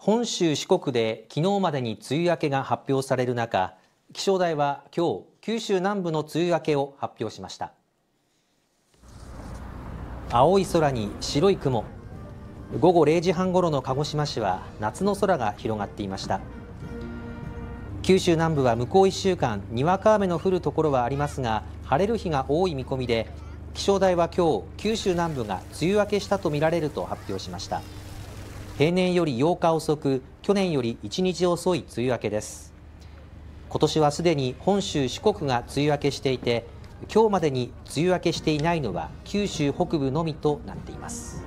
本州四国で昨日までに梅雨明けが発表される中気象台は今日九州南部の梅雨明けを発表しました青い空に白い雲午後0時半ごろの鹿児島市は夏の空が広がっていました九州南部は向こう1週間にわか雨の降るところはありますが晴れる日が多い見込みで気象台は今日九州南部が梅雨明けしたとみられると発表しました。平年より8日遅く去年より1日遅い梅雨明けです今年はすでに本州四国が梅雨明けしていて今日までに梅雨明けしていないのは九州北部のみとなっています